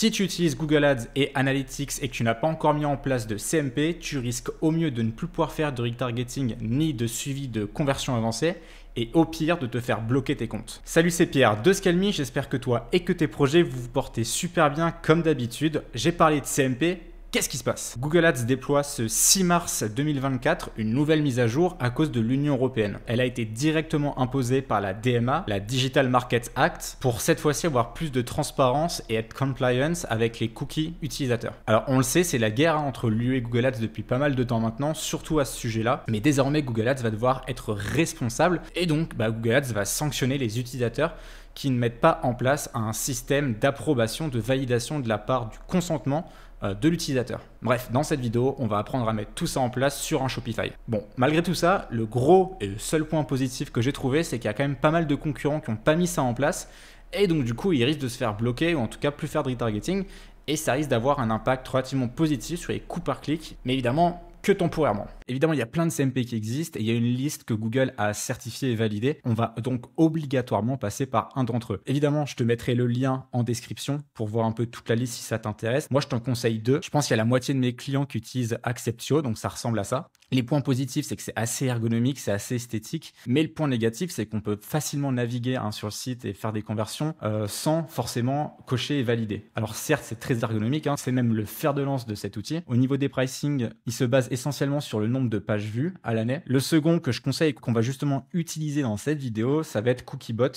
Si tu utilises Google Ads et Analytics et que tu n'as pas encore mis en place de CMP, tu risques au mieux de ne plus pouvoir faire de retargeting ni de suivi de conversion avancée et au pire de te faire bloquer tes comptes. Salut, c'est Pierre de Scalmi, j'espère que toi et que tes projets vous vous portez super bien comme d'habitude. J'ai parlé de CMP, Qu'est-ce qui se passe Google Ads déploie ce 6 mars 2024 une nouvelle mise à jour à cause de l'Union européenne. Elle a été directement imposée par la DMA, la Digital Markets Act, pour cette fois-ci avoir plus de transparence et être compliance avec les cookies utilisateurs. Alors on le sait, c'est la guerre entre l'UE et Google Ads depuis pas mal de temps maintenant, surtout à ce sujet-là. Mais désormais, Google Ads va devoir être responsable et donc bah, Google Ads va sanctionner les utilisateurs qui ne mettent pas en place un système d'approbation, de validation de la part du consentement euh, de l'utilisateur. Bref, dans cette vidéo, on va apprendre à mettre tout ça en place sur un Shopify. Bon, malgré tout ça, le gros et le seul point positif que j'ai trouvé, c'est qu'il y a quand même pas mal de concurrents qui n'ont pas mis ça en place, et donc du coup, ils risquent de se faire bloquer, ou en tout cas plus faire de retargeting, et ça risque d'avoir un impact relativement positif sur les coûts par clic. Mais évidemment, que temporairement. Évidemment, il y a plein de CMP qui existent et il y a une liste que Google a certifiée et validée. On va donc obligatoirement passer par un d'entre eux. Évidemment, je te mettrai le lien en description pour voir un peu toute la liste si ça t'intéresse. Moi, je t'en conseille deux. Je pense qu'il y a la moitié de mes clients qui utilisent Acceptio, donc ça ressemble à ça. Les points positifs, c'est que c'est assez ergonomique, c'est assez esthétique. Mais le point négatif, c'est qu'on peut facilement naviguer hein, sur le site et faire des conversions euh, sans forcément cocher et valider. Alors certes, c'est très ergonomique, hein, c'est même le fer de lance de cet outil. Au niveau des pricing, il se base essentiellement sur le nombre de pages vues à l'année. Le second que je conseille qu'on va justement utiliser dans cette vidéo, ça va être Cookiebot.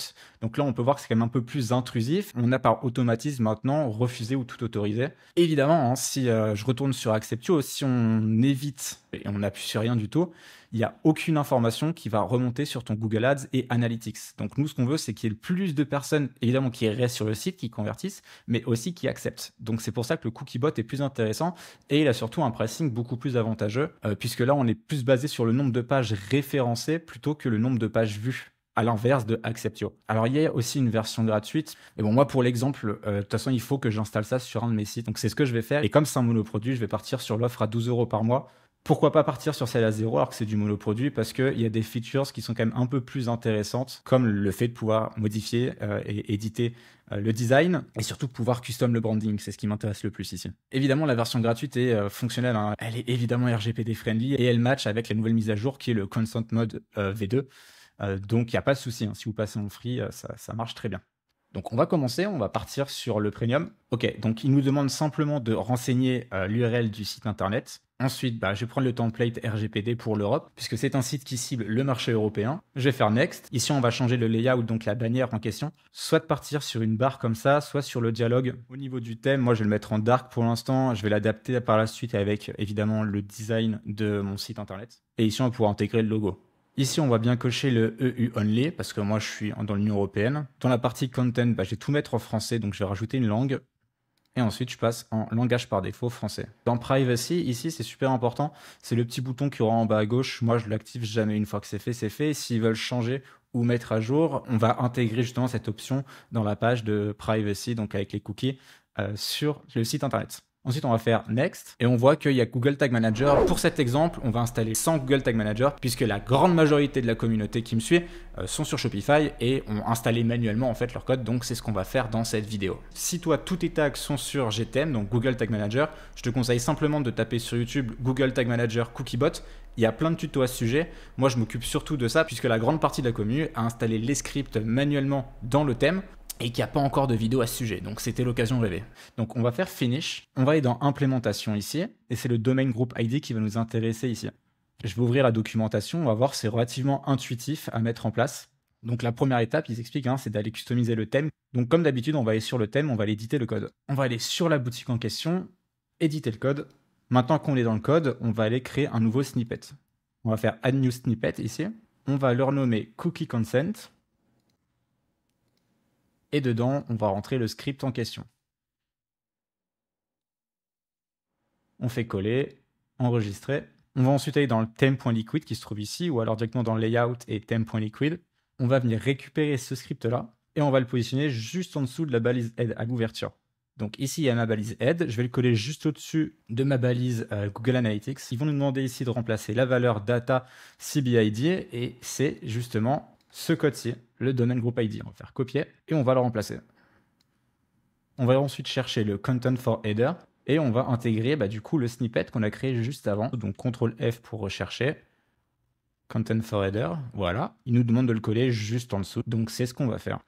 Donc là, on peut voir que c'est quand même un peu plus intrusif. On a par automatisme maintenant refusé ou tout autorisé. Évidemment, hein, si euh, je retourne sur Acceptio, si on évite et on appuie tu rien du tout, il n'y a aucune information qui va remonter sur ton Google Ads et Analytics. Donc nous, ce qu'on veut, c'est qu'il y ait le plus de personnes, évidemment, qui restent sur le site, qui convertissent, mais aussi qui acceptent. Donc c'est pour ça que le cookie bot est plus intéressant et il a surtout un pricing beaucoup plus avantageux, euh, puisque là, on est plus basé sur le nombre de pages référencées plutôt que le nombre de pages vues à l'inverse de Acceptio. Alors il y a aussi une version gratuite. Et bon moi pour l'exemple, euh, de toute façon il faut que j'installe ça sur un de mes sites. Donc c'est ce que je vais faire. Et comme c'est un monoproduit, je vais partir sur l'offre à 12 euros par mois pourquoi pas partir sur celle à zéro alors que c'est du monoproduit parce qu'il y a des features qui sont quand même un peu plus intéressantes, comme le fait de pouvoir modifier euh, et éditer euh, le design et surtout pouvoir custom le branding. C'est ce qui m'intéresse le plus ici. Évidemment, la version gratuite est euh, fonctionnelle. Hein. Elle est évidemment RGPD friendly et elle match avec la nouvelle mise à jour qui est le Constant Mode V2. donc, il n'y a pas de souci. Hein. Si vous passez en free, ça marche très bien. Donc on va commencer, on va partir sur le premium. Ok, donc il nous demande simplement de renseigner euh, l'URL du site internet. Ensuite, bah, je vais prendre le template RGPD pour l'Europe, puisque c'est un site qui cible le marché européen. Je vais faire Next. Ici, on va changer le layout, donc la bannière en question. Soit de partir sur une barre comme ça, soit sur le dialogue. Au niveau du thème, moi, je vais le mettre en dark pour l'instant. Je vais l'adapter par la suite avec, évidemment, le design de mon site internet. Et ici, on va pouvoir intégrer le logo. Ici, on va bien cocher le EU only parce que moi, je suis dans l'Union européenne. Dans la partie content, bah, je vais tout mettre en français, donc je vais rajouter une langue. Et ensuite, je passe en langage par défaut français. Dans privacy, ici, c'est super important. C'est le petit bouton qui aura en bas à gauche. Moi, je l'active jamais. Une fois que c'est fait, c'est fait. S'ils veulent changer ou mettre à jour, on va intégrer justement cette option dans la page de privacy, donc avec les cookies, euh, sur le site internet. Ensuite, on va faire Next, et on voit qu'il y a Google Tag Manager. Pour cet exemple, on va installer sans Google Tag Manager, puisque la grande majorité de la communauté qui me suit euh, sont sur Shopify et ont installé manuellement en fait leur code, donc c'est ce qu'on va faire dans cette vidéo. Si toi, tous tes tags sont sur GTM, donc Google Tag Manager, je te conseille simplement de taper sur YouTube Google Tag Manager Cookiebot, il y a plein de tutos à ce sujet. Moi, je m'occupe surtout de ça puisque la grande partie de la commune a installé les scripts manuellement dans le thème et qu'il n'y a pas encore de vidéo à ce sujet. Donc c'était l'occasion rêvée. Donc on va faire Finish. On va aller dans Implémentation ici. Et c'est le domaine Group ID qui va nous intéresser ici. Je vais ouvrir la documentation. On va voir, c'est relativement intuitif à mettre en place. Donc la première étape, ils expliquent, hein, c'est d'aller customiser le thème. Donc comme d'habitude, on va aller sur le thème, on va aller éditer le code. On va aller sur la boutique en question, éditer le code. Maintenant qu'on est dans le code, on va aller créer un nouveau snippet. On va faire Add New Snippet ici. On va le renommer Cookie Consent et dedans, on va rentrer le script en question. On fait coller, enregistrer. On va ensuite aller dans le theme.liquid qui se trouve ici, ou alors directement dans layout et theme.liquid. On va venir récupérer ce script-là, et on va le positionner juste en dessous de la balise head à l'ouverture. Donc ici, il y a ma balise head, je vais le coller juste au-dessus de ma balise euh, Google Analytics. Ils vont nous demander ici de remplacer la valeur data CBID, et c'est justement ce code-ci, le domaine group ID. On va faire copier et on va le remplacer. On va ensuite chercher le content for header et on va intégrer bah, du coup le snippet qu'on a créé juste avant. Donc CTRL F pour rechercher. Content for header, voilà. Il nous demande de le coller juste en dessous. Donc c'est ce qu'on va faire.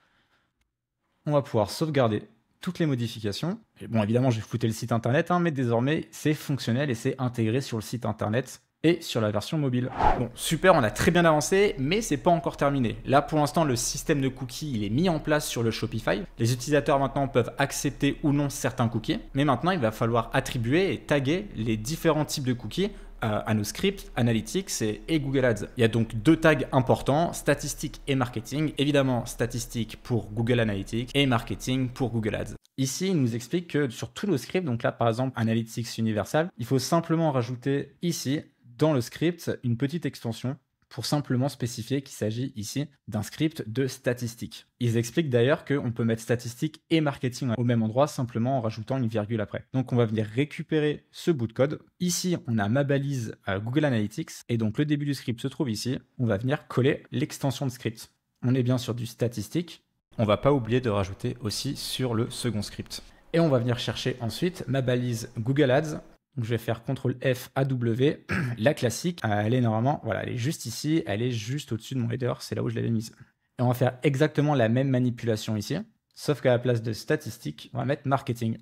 On va pouvoir sauvegarder toutes les modifications. bon, évidemment, j'ai flouté le site internet, hein, mais désormais, c'est fonctionnel et c'est intégré sur le site internet et sur la version mobile. Bon, super, on a très bien avancé, mais c'est pas encore terminé. Là, pour l'instant, le système de cookies, il est mis en place sur le Shopify. Les utilisateurs maintenant peuvent accepter ou non certains cookies, mais maintenant, il va falloir attribuer et taguer les différents types de cookies euh, à nos scripts, Analytics et, Google Ads. Il y a donc deux tags importants, statistiques et marketing. Évidemment, statistiques pour Google Analytics et marketing pour Google Ads. Ici, il nous explique que sur tous nos scripts, donc là par exemple Analytics Universal, il faut simplement rajouter ici dans le script une petite extension pour simplement spécifier qu'il s'agit ici d'un script de statistiques. Ils expliquent d'ailleurs qu'on peut mettre statistiques et marketing au même endroit simplement en rajoutant une virgule après. Donc on va venir récupérer ce bout de code. Ici, on a ma balise Google Analytics et donc le début du script se trouve ici. On va venir coller l'extension de script. On est bien sur du statistique. On va pas oublier de rajouter aussi sur le second script. Et on va venir chercher ensuite ma balise Google Ads je vais faire CTRL F AW, la classique, euh, elle est normalement, voilà, elle est juste ici, elle est juste au-dessus de mon header, c'est là où je l'avais mise. Et on va faire exactement la même manipulation ici, sauf qu'à la place de statistiques, on va mettre marketing.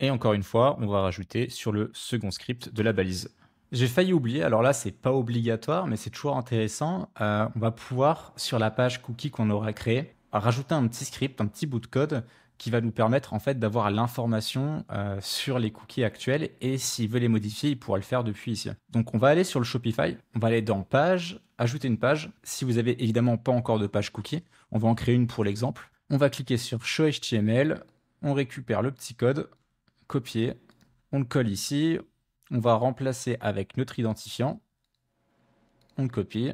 Et encore une fois, on va rajouter sur le second script de la balise. J'ai failli oublier, alors là c'est pas obligatoire, mais c'est toujours intéressant, euh, on va pouvoir sur la page cookie qu'on aura créée, rajouter un petit script, un petit bout de code qui va nous permettre en fait d'avoir l'information euh, sur les cookies actuels et s'il veut les modifier, il pourra le faire depuis ici. Donc on va aller sur le Shopify, on va aller dans page, ajouter une page. Si vous avez évidemment pas encore de page cookie, on va en créer une pour l'exemple. On va cliquer sur show HTML, on récupère le petit code, copier, on le colle ici, on va remplacer avec notre identifiant, on le copie,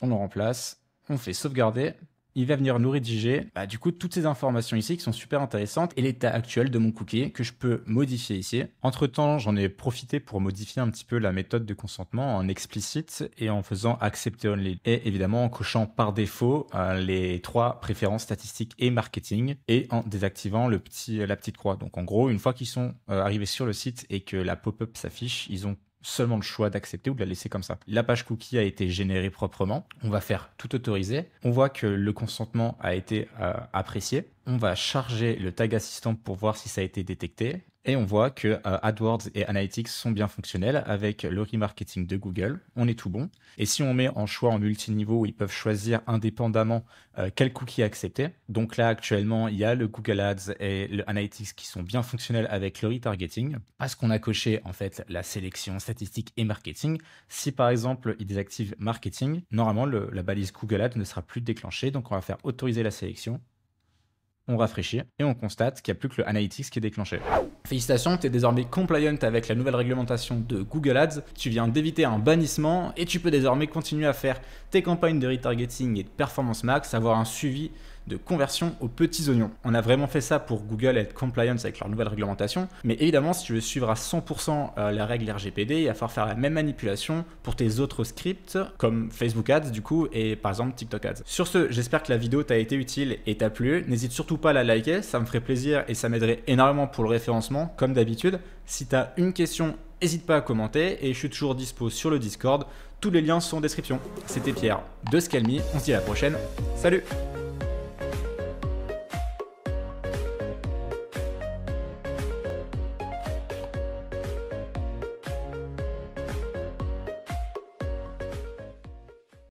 on le remplace, on fait sauvegarder il va venir nous rédiger bah, du coup toutes ces informations ici qui sont super intéressantes et l'état actuel de mon cookie que je peux modifier ici. Entre temps, j'en ai profité pour modifier un petit peu la méthode de consentement en explicite et en faisant accepter only et évidemment en cochant par défaut euh, les trois préférences statistiques et marketing et en désactivant le petit, la petite croix. Donc en gros, une fois qu'ils sont euh, arrivés sur le site et que la pop-up s'affiche, ils ont seulement le choix d'accepter ou de la laisser comme ça. La page cookie a été générée proprement, on va faire tout autoriser, on voit que le consentement a été euh, apprécié, on va charger le tag assistant pour voir si ça a été détecté, et on voit que euh, AdWords et Analytics sont bien fonctionnels avec le remarketing de Google. On est tout bon. Et si on met en choix en multiniveau, ils peuvent choisir indépendamment euh, quel cookie accepter. Donc là, actuellement, il y a le Google Ads et le Analytics qui sont bien fonctionnels avec le retargeting parce qu'on a coché en fait la sélection statistique et marketing. Si par exemple, ils désactivent marketing, normalement, la balise Google Ads ne sera plus déclenchée. Donc on va faire autoriser la sélection on rafraîchit et on constate qu'il n'y a plus que le Analytics qui est déclenché. Félicitations, tu es désormais compliant avec la nouvelle réglementation de Google Ads, tu viens d'éviter un bannissement et tu peux désormais continuer à faire tes campagnes de retargeting et de performance max, avoir un suivi de conversion aux petits oignons. On a vraiment fait ça pour Google être compliance avec leur nouvelle réglementation, mais évidemment, si tu veux suivre à 100% euh, la règle RGPD, il va falloir faire la même manipulation pour tes autres scripts, comme Facebook Ads du coup, et par exemple TikTok Ads. Sur ce, j'espère que la vidéo t'a été utile et t'a plu. N'hésite surtout pas à la liker, ça me ferait plaisir et ça m'aiderait énormément pour le référencement, comme d'habitude. Si t'as une question, n'hésite pas à commenter et je suis toujours dispo sur le Discord. Tous les liens sont en description. C'était Pierre de Scalmi, on se dit à la prochaine. Salut